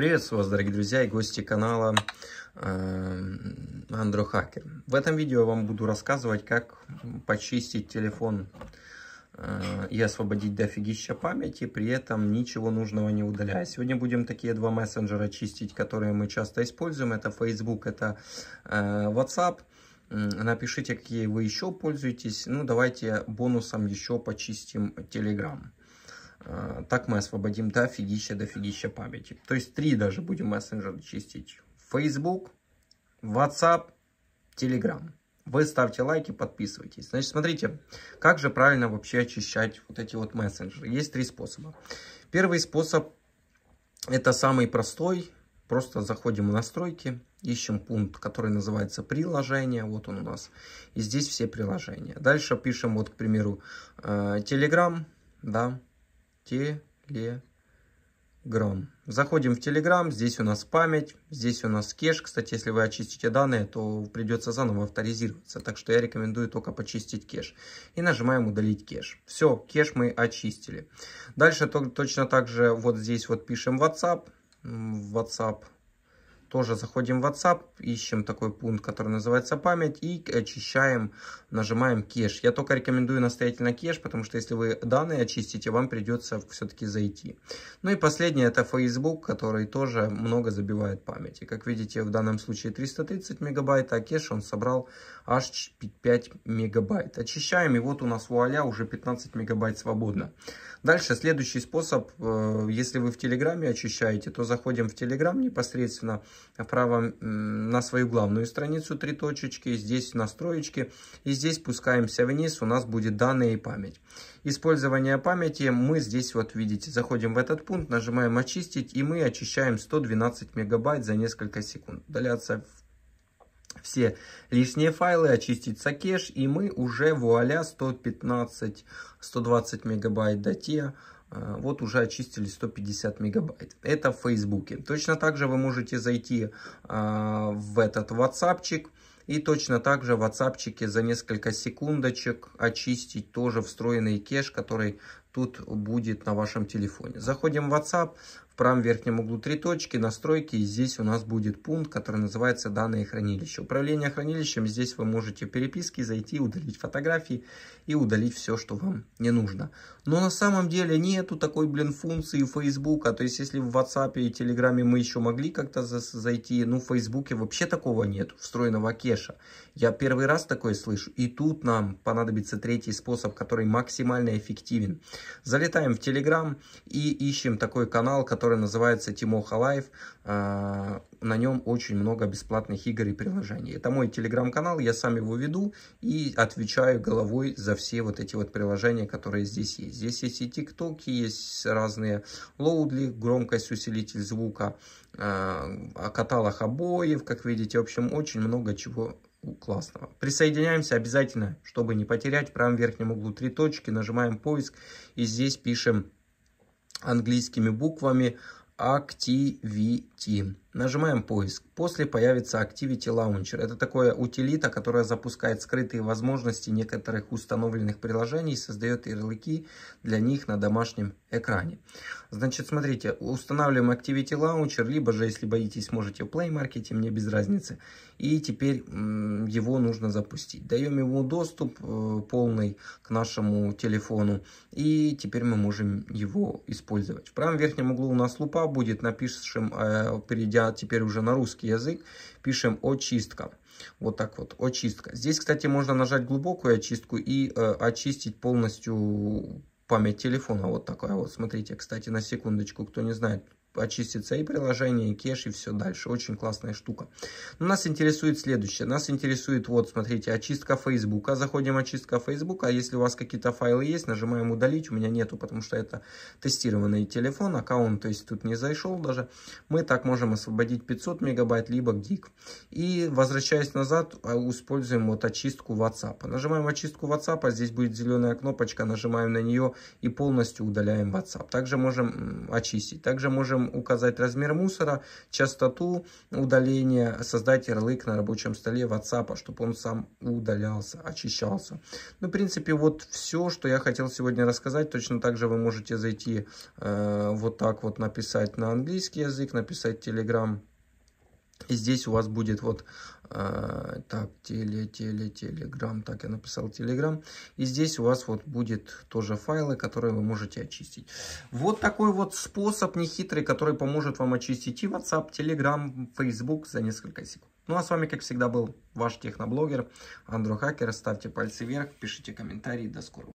Приветствую вас, дорогие друзья и гости канала э, Андрохакер. Hacker. В этом видео я вам буду рассказывать, как почистить телефон э, и освободить дофигища памяти, при этом ничего нужного не удаляя. Сегодня будем такие два мессенджера чистить, которые мы часто используем. Это Facebook, это э, WhatsApp. Напишите, какие вы еще пользуетесь. Ну, давайте бонусом еще почистим Telegram. Э, так мы освободим дофигища-дофигища памяти. То есть три даже будем мессенджера чистить. Facebook, WhatsApp, Telegram. Вы ставьте лайки, подписывайтесь. Значит, смотрите, как же правильно вообще очищать вот эти вот мессенджеры. Есть три способа. Первый способ, это самый простой. Просто заходим в настройки, ищем пункт, который называется приложение. Вот он у нас. И здесь все приложения. Дальше пишем, вот, к примеру, э, Telegram, да, Телеграм. Заходим в Телеграм, здесь у нас память, здесь у нас кеш. Кстати, если вы очистите данные, то придется заново авторизироваться, так что я рекомендую только почистить кеш. И нажимаем удалить кеш. Все, кеш мы очистили. Дальше точно так же вот здесь вот пишем WhatsApp, WhatsApp тоже заходим в WhatsApp, ищем такой пункт, который называется память и очищаем, нажимаем кеш. Я только рекомендую настоятельно кеш, потому что если вы данные очистите, вам придется все-таки зайти. Ну и последнее это Facebook, который тоже много забивает памяти. Как видите, в данном случае 330 мегабайт, а кеш он собрал аж 5 мегабайт. Очищаем и вот у нас вуаля уже 15 мегабайт свободно. Дальше следующий способ, э, если вы в Телеграме очищаете, то заходим в Телеграм непосредственно вправо на свою главную страницу, три точечки, здесь настроечки, и здесь пускаемся вниз, у нас будет данные и память. Использование памяти мы здесь вот видите, заходим в этот пункт, нажимаем очистить, и мы очищаем 112 мегабайт за несколько секунд. Удаляться в все лишние файлы, очистить сакеш, и мы уже вуаля 115-120 мегабайт дате, э, вот уже очистили 150 мегабайт. Это в Фейсбуке. Точно так же вы можете зайти э, в этот WhatsApp, и точно так же в WhatsApp за несколько секундочек очистить тоже встроенный кеш, который тут будет на вашем телефоне. Заходим в WhatsApp, в правом верхнем углу три точки, настройки, и здесь у нас будет пункт, который называется «Данные хранилища». Управление хранилищем, здесь вы можете переписки зайти, удалить фотографии и удалить все, что вам не нужно. Но на самом деле нету такой, блин, функции Facebook, а то есть если в WhatsApp и Telegram мы еще могли как-то зайти, ну в Facebook вообще такого нет, встроенного кеша. Я первый раз такое слышу, и тут нам понадобится третий способ, который максимально эффективен. Залетаем в телеграм и ищем такой канал, который называется Тимоха Лайв. А, на нем очень много бесплатных игр и приложений. Это мой телеграм канал я сам его веду и отвечаю головой за все вот эти вот приложения, которые здесь есть. Здесь есть и TikTok, есть разные лоудли, громкость, усилитель звука, о а, каталах обоев, как видите. В общем, очень много чего классного. Присоединяемся обязательно, чтобы не потерять. В правом верхнем углу три точки, нажимаем поиск и здесь пишем английскими буквами Activity. Нажимаем поиск. После появится Activity Launcher. Это такая утилита, которая запускает скрытые возможности некоторых установленных приложений и создает ярлыки для них на домашнем экране. Значит, смотрите, устанавливаем Activity Launcher, либо же, если боитесь, можете в Play Market, мне без разницы. И теперь его нужно запустить. Даем ему доступ э, полный к нашему телефону. И теперь мы можем его использовать. В правом верхнем углу у нас лупа будет, напишем, э, перейдя переходя теперь уже на русский язык, пишем очистка. Вот так вот, очистка. Здесь, кстати, можно нажать глубокую очистку и э, очистить полностью память телефона. Вот такая вот. Смотрите, кстати, на секундочку, кто не знает, очистится и приложение, и кеш, и все дальше. Очень классная штука. Но нас интересует следующее. Нас интересует, вот, смотрите, очистка Фейсбука. Заходим очистка Фейсбука. А если у вас какие-то файлы есть, нажимаем удалить. У меня нету, потому что это тестированный телефон, аккаунт, то есть тут не зашел даже. Мы так можем освободить 500 мегабайт, либо гиг. И возвращаясь назад, а, используем вот очистку WhatsApp. Нажимаем очистку WhatsApp, а здесь будет зеленая кнопочка, нажимаем на нее и полностью удаляем WhatsApp. Также можем очистить. Также можем можем указать размер мусора, частоту удаления, создать ярлык на рабочем столе WhatsApp, чтобы он сам удалялся, очищался. Ну, в принципе, вот все, что я хотел сегодня рассказать. Точно так же вы можете зайти э, вот так вот написать на английский язык, написать Telegram и здесь у вас будет вот э, так, теле, теле, телеграм, так я написал телеграм. И здесь у вас вот будет тоже файлы, которые вы можете очистить. Вот такой вот способ нехитрый, который поможет вам очистить и WhatsApp, Telegram, Facebook за несколько секунд. Ну а с вами, как всегда, был ваш техноблогер Андро Хакер. Ставьте пальцы вверх, пишите комментарии. До скорого.